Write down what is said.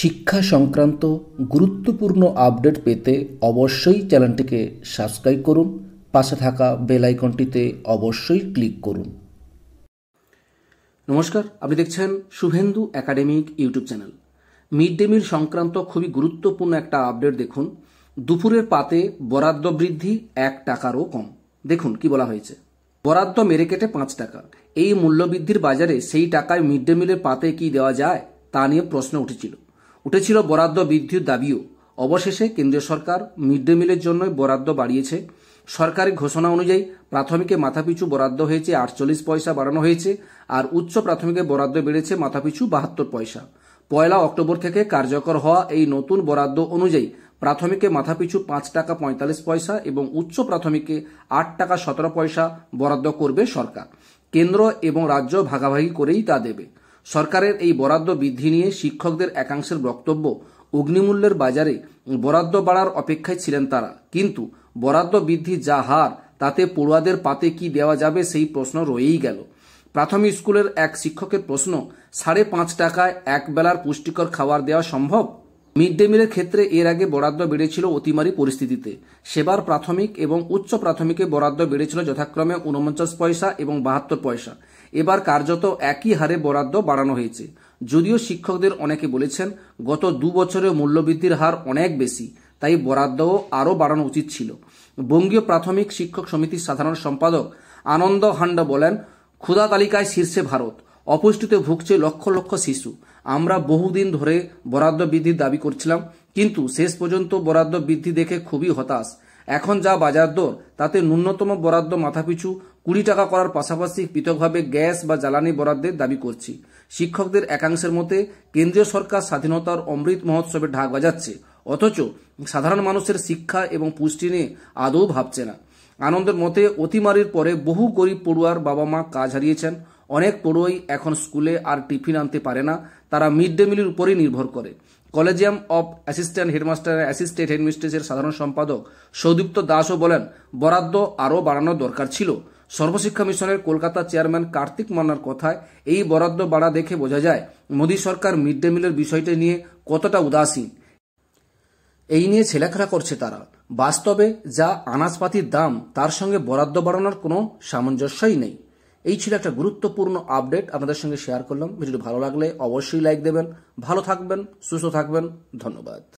শিক্ষা সংক্রান্ত গুরুত্বপূর্ণ আপডেট পেতে অবশ্যই চ্যানেলটিকে সাবস্ক্রাইব করুন পাশে থাকা বেল আইকনটিতে অবশ্যই ক্লিক করুন নমস্কার আপনি দেখছেন Shubhendu academic YouTube channel mid day meal সংক্রান্ত খুবই গুরুত্বপূর্ণ একটা আপডেট দেখুন দুপুরের পাতে বরাদ্দ বৃদ্ধি এক টাকারও কম দেখুন কি বলা হয়েছে বরাদ্দ মেরে কেটে পাঁচ টাকা এই মূল্যবৃদ্ধির বাজারে সেই টাকায় মিড ডে মিলের পাতে কি দেওয়া যায় তা নিয়ে প্রশ্ন উঠেছিল উঠেছিল বরাদ্দ বৃদ্ধির দাবিও অবশেষে কেন্দ্রীয় সরকার মিড ডে মিলের জন্য বরাদ্দ বাড়িয়েছে সরকারি ঘোষণা অনুযায়ী প্রাথমিকে মাথাপিছু বরাদ্দ হয়েছে আটচল্লিশ পয়সা বাড়ানো হয়েছে আর উচ্চ প্রাথমিকে বরাদ্দ বেড়েছে মাথাপিছু বাহাত্তর পয়সা পয়লা অক্টোবর থেকে কার্যকর হওয়া এই নতুন বরাদ্দ অনুযায়ী প্রাথমিকে মাথাপিছু পাঁচ টাকা পঁয়তাল্লিশ পয়সা এবং উচ্চ প্রাথমিকে আট টাকা সতেরো পয়সা বরাদ্দ করবে সরকার কেন্দ্র এবং রাজ্য ভাগাভাগি করেই তা দেবে সরকারের এই বরাদ্দ বৃদ্ধি নিয়ে শিক্ষকদের একাংশের বক্তব্য অগ্নিমূল্যের বাজারে বরাদ্দ বাড়ার অপেক্ষায় ছিলেন তারা কিন্তু বরাদ্দ বৃদ্ধি যা হার তাতে পড়ুয়াদের পাতে কি দেওয়া যাবে সেই প্রশ্ন রয়েই গেল প্রাথমিক স্কুলের এক শিক্ষকের প্রশ্ন সাড়ে পাঁচ টাকায় এক বেলার পুষ্টিকর খাবার দেওয়া সম্ভব মিড ডে মিলের ক্ষেত্রে এর আগে বরাদ্দ বেড়েছিল অতিমারি পরিস্থিতিতে সেবার প্রাথমিক এবং উচ্চ প্রাথমিকে বরাদ্দ বেড়েছিল যথাক্রমে উনপঞ্চাশ পয়সা এবং বাহাত্তর পয়সা এবার কার্যত একই হারে বরাদ্দ বাড়ানো হয়েছে যদিও শিক্ষকদের অনেকে বলেছেন গত দু বছরে মূল্যবৃদ্ধির হার অনেক বেশি তাই বরাদ্দও আরও বাড়ানো উচিত ছিল বঙ্গীয় প্রাথমিক শিক্ষক সমিতির সাধারণ সম্পাদক আনন্দ হান্ডা বলেন ক্ষুধা তালিকায় শীর্ষে ভারত অপুষ্টিতে ভুগছে লক্ষ লক্ষ শিশু আমরা বহুদিন ধরে বরাদ্দ বৃদ্ধির দাবি করছিলাম কিন্তু শেষ পর্যন্ত বরাদ্দ বৃদ্ধি দেখে খুবই হতাশ এখন যা বাজার দর তাতে ন্যূনতম বরাদ্দ মাথাপিছু কুড়ি টাকা করার পাশাপাশি পৃথকভাবে গ্যাস বা জ্বালানি বরাদ্দের দাবি করছি শিক্ষকদের একাংশের মতে কেন্দ্রীয় সরকার স্বাধীনতার অমৃত মহোৎসবে ঢাক বাজাচ্ছে অথচ সাধারণ মানুষের শিক্ষা এবং পুষ্টি নিয়ে আদৌ ভাবছে না আনন্দের মতে অতিমারির পরে বহু গরিব পড়ুয়ার বাবা মা কাজ হারিয়েছেন অনেক পড়ুয়াই এখন স্কুলে আর টিফিন আনতে পারে না তারা মিড ডে মিলের উপরেই নির্ভর করে collegium of assistant headmaster assistant হেডমিস্ট্রেসের সাধারণ সম্পাদক সৌদীপ্ত দাসও বলেন বরাদ্দ আরও বাড়ানোর দরকার ছিল সর্বশিক্ষা মিশনের কলকাতা চেয়ারম্যান কার্তিক মান্নার কথায় এই বরাদ্দ বাড়া দেখে বোঝা যায় মোদী সরকার মিড ডে মিলের বিষয়টি নিয়ে কতটা উদাসীন এই নিয়ে ছেলেখেলা করছে তারা বাস্তবে যা আনাজপাতির দাম তার সঙ্গে বরাদ্দ বাড়ানোর কোনো সামঞ্জস্যই নেই এই ছিল একটা গুরুত্বপূর্ণ আপডেট আপনাদের সঙ্গে শেয়ার করলাম ভিডিওটি ভালো লাগলে অবশ্যই লাইক দেবেন ভালো থাকবেন সুস্থ থাকবেন ধন্যবাদ